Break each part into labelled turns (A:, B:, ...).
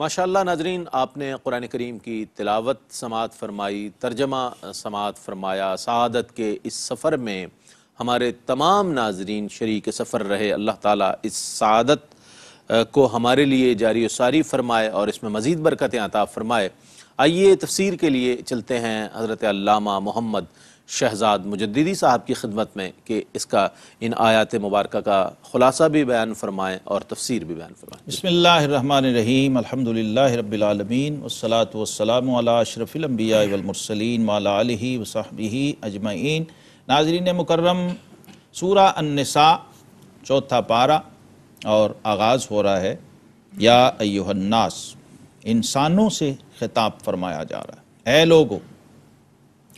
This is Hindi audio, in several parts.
A: माशाल्लाह नाजरीन आपने कुरान करीम की तिलावत समात फरमाई तर्जमा समात फरमाया सदत के इस सफ़र में हमारे तमाम नाजरीन शरीक सफ़र रहे अल्लाह ताला इस सदत को हमारे लिए जारी सारी फरमाए और इसमें मज़ीद बरकतें आता फरमाए आइए तफसीर के लिए चलते हैं हज़रत मोहम्मद शहजाद मुजदीदी साहब की खिदमत में कि इसका इन आयात मुबारक का ख़ुलासा भी बयान फरमाएँ और तफसीर भी बयान
B: फरमाएँ बसमीम अलहमदिल्ल रबालमीन वसलात वसलाम अशरफ़िलम्बियामरसलिन वाली वसाबी अजमैन नाजरीन मुकर्रम सूरा अनसा चौथा पारा और आगाज़ हो रहा है या अयोहन्नास इंसानों से खिताब फरमाया जा रहा है ए लोगों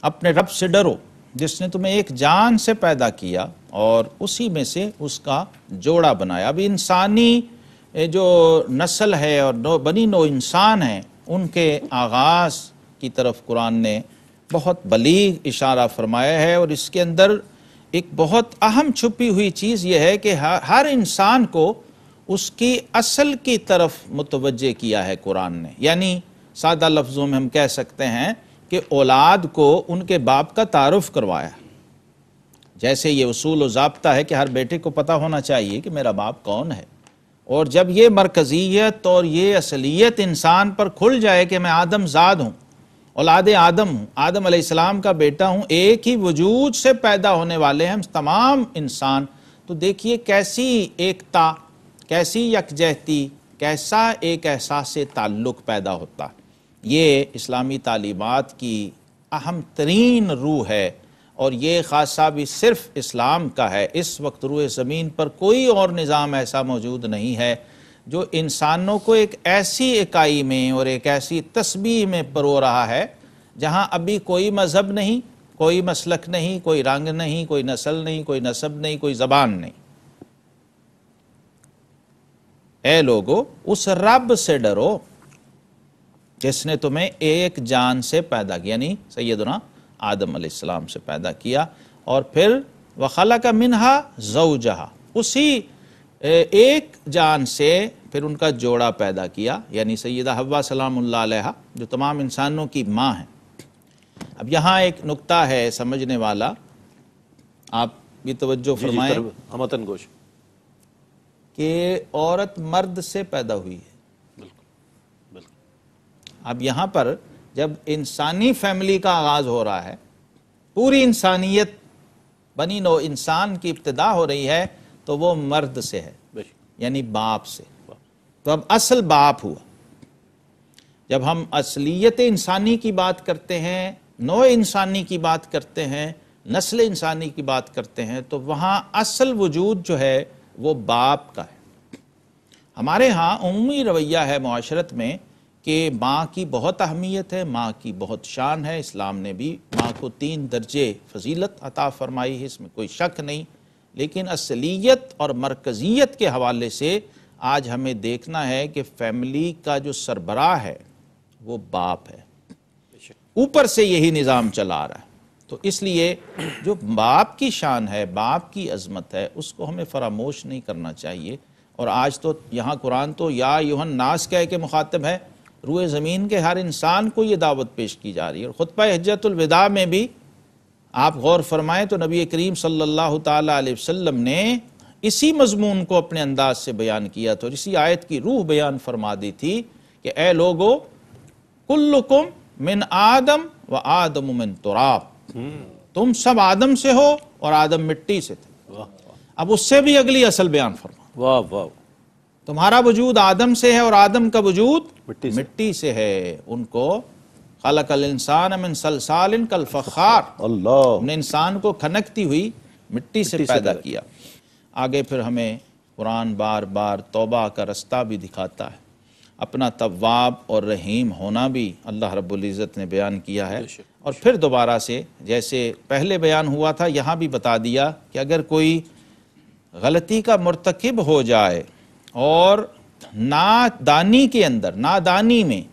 B: अपने रब से डरो जिसने तुम्हें एक जान से पैदा किया और उसी में से उसका जोड़ा बनाया अब इंसानी जो नस्ल है और नो बनी नो इंसान है उनके आगाज़ की तरफ कुरान ने बहुत बलीग इशारा फरमाया है और इसके अंदर एक बहुत अहम छुपी हुई चीज़ यह है कि हर इंसान को उसकी असल की तरफ मुतवजह किया है कुरान ने यानी सादा लफ्ज़ों में हम कह सकते हैं कि औलाद को उनके बाप का तारफ़ करवाया जैसे ये उसूल जबता है कि हर बेटे को पता होना चाहिए कि मेरा बाप कौन है और जब ये मरकज़ियत और ये असलियत इंसान पर खुल जाए कि मैं आदम ज़ाद हूँ औलाद आदम हूँ आदम आसमाम का बेटा हूँ एक ही वजूद से पैदा होने वाले हैं तमाम इंसान तो देखिए कैसी एकता कैसी यकजहती कैसा एक एहसास ताल्लुक़ पैदा होता है ये इस्लामी तालीमत की अहम तरीन रूह है और ये खासा भी सिर्फ इस्लाम का है इस वक्त रूह ज़मीन पर कोई और निज़ाम ऐसा मौजूद नहीं है जो इंसानों को एक ऐसी इकाई में और एक ऐसी तस्बीह में परो रहा है जहाँ अभी कोई मज़हब नहीं कोई मसलक नहीं कोई रंग नहीं कोई नस्ल नहीं कोई नसब नहीं कोई ज़बान नहीं ए लोगो उस रब से डरो जिसने तुम्हें एक जान से पैदा किया यानी सैदना आदम अलैहिस्सलाम से पैदा किया और फिर वखला का मिनहा जहा उसी एक जान से फिर उनका जोड़ा पैदा किया यानी सैदा हवा सलाम जो तमाम इंसानों की माँ है अब यहाँ एक नुक्ता है समझने वाला आप भी तवज्जो फरमाएं अमतन गोश कि औरत मर्द से पैदा हुई है अब यहाँ पर जब इंसानी फैमिली का आगाज़ हो रहा है पूरी इंसानियत बनी नो इंसान की इब्तदा हो रही है तो वो मर्द से है यानी बाप से तो अब असल बाप हुआ जब हम असलियत इंसानी की बात करते हैं नो इंसानी की बात करते हैं नस्ल इंसानी की बात करते हैं तो वहाँ असल वजूद जो है वो बाप का है हमारे यहाँ अमूमी रवैया है माशरत में कि माँ की बहुत अहमियत है माँ की बहुत शान है इस्लाम ने भी माँ को तीन दर्जे फजीलत अता फरमाई है इसमें कोई शक नहीं लेकिन असलियत और मरकज़ियत के हवाले से आज हमें देखना है कि फैमिली का जो सरबराह है वो बाप है ऊपर से यही निज़ाम चला रहा है तो इसलिए जो बाप की शान है बाप की अजमत है उसको हमें फरामोश नहीं करना चाहिए और आज तो यहाँ कुरान तो या यूहन नास कह के मुखातब है रूए ज़मीन के हर इंसान को ये दावत पेश की जा रही है और ख़ुत हजतुलविदा में भी आप गौर फरमाएं तो नबी करीम सल्लल्लाहु अलैहि वसल्लम ने इसी मजमून को अपने अंदाज से बयान किया था और इसी आयत की रूह बयान फरमा दी थी कि ए लोगो कुल्लुकुम मिन आदम व आदम मिन तुराब तुम सब आदम से हो और आदम मिट्टी से थे अब उससे भी अगली असल बयान फरमा वाह वाह तुम्हारा वजूद आदम से है और आदम का वजूद मिट्टी से, मिट्टी से है उनको खलकल इंसान सलसालिन कल फखार अल्लाह इंसान को खनकती हुई मिट्टी से पैदा से किया आगे फिर हमें कुरान बार बार तोबा का रास्ता भी दिखाता है अपना तवाब और रहीम होना भी अल्लाह रब्ज़त ने बयान किया है और फिर दोबारा से जैसे पहले बयान हुआ था यहाँ भी बता दिया कि अगर कोई गलती का मरतकब हो जाए और नादानी के अंदर नादानी में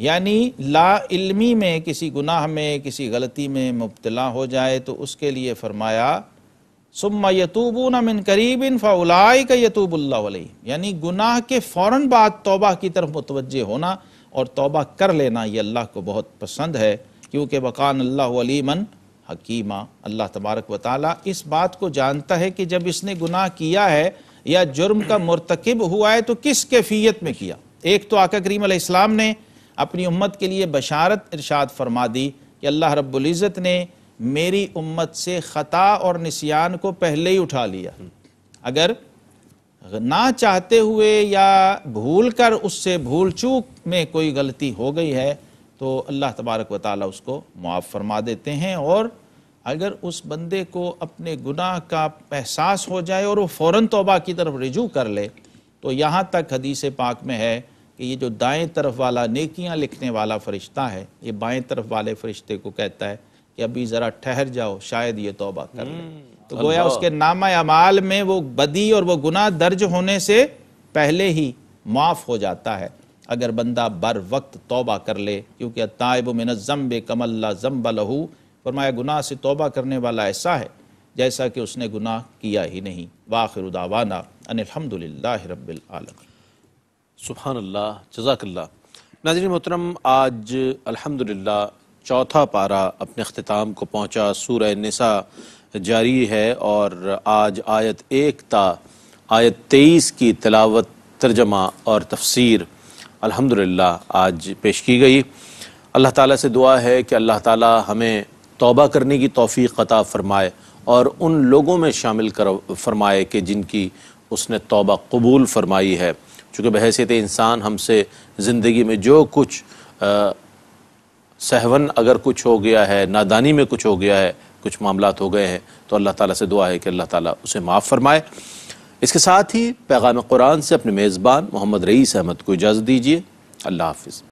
B: यानी ला इल्मी में किसी गुनाह में किसी गलती में मुबतला हो जाए तो उसके लिए फरमाया सुम्मा यतूबून मिन करीब इन फ़ाउलाई का यतूबुल्ला यानी गुनाह के फ़ौर बाद तोबा की तरफ मुतवजह होना और तोबा कर लेना ये अल्लाह को बहुत पसंद है क्योंकि बकान अल्लाह हकीमा अल्लाह तबारक व ताली इस बात को जानता है कि जब इसने गुनाह किया है या जुर्म का मरतकब हुआ है तो किस कैफियत में किया एक तो आका करीम इस्लाम ने अपनी उम्मत के लिए बशारत इरशाद फरमा दी कि अल्लाह रब्ज़त ने मेरी उम्मत से ख़ता और नसियान को पहले ही उठा लिया अगर ना चाहते हुए या भूल कर उससे भूल चूक में कोई गलती हो गई है तो अल्लाह तबारक व उसको मुआफ़ फरमा देते हैं और अगर उस बंदे को अपने गुनाह का एहसास हो जाए और वो फ़ौर तोबा की तरफ रजू कर ले तो यहाँ तक हदीस पाक में है कि ये जो दाएं तरफ वाला नेकियां लिखने वाला फरिश्ता है ये बाएं तरफ वाले फरिश्ते को कहता है कि अभी ज़रा ठहर जाओ शायद ये तोबा कर ले तो हम्म, गोया उसके नामा अमाल में वो बदी और वो गुनाह दर्ज होने से पहले ही माफ़ हो जाता है अगर बंदा बर वक्त तोबा कर ले क्योंकि तायब मिन जम्ब कमल्ला जम्ब लहू फरमाया गुनाह से तोबा करने वाला ऐसा है जैसा कि उसने गुनाह किया ही नहीं
A: वाखिर दावाना अनिलहमदिल्ला रबालम सुबहानल्ला जजाकल्ला नजर मोहतरम आज अल्हम्दुलिल्लाह चौथा पारा अपने अख्ताम को पहुँचा सूर नसा जारी है और आज आयत एक ता आयत तेईस की तलावत तर्जमा और तफसीर अल्हम्दुलिल्लाह आज पेश की गई अल्लाह ताला से दुआ है कि अल्लाह ताला हमें तोबा करने की तोफ़ी क़ता फ़रमाए और उन लोगों में शामिल कर फरमाए कि जिनकी उसने तोबा कबूल फरमाई है चूँकि बहसीत इंसान हमसे ज़िंदगी में जो कुछ आ, सहवन अगर कुछ हो गया है नादानी में कुछ हो गया है कुछ मामला हो गए हैं तो अल्लाह ताली से दुआ है कि अल्लाह ताली उसे माफ़ फरमाए इसके साथ ही पैगाम कुरान से अपने मेज़बान मोहम्मद रईस अहमद को इजाज़त दीजिए अल्लाह हाफिज़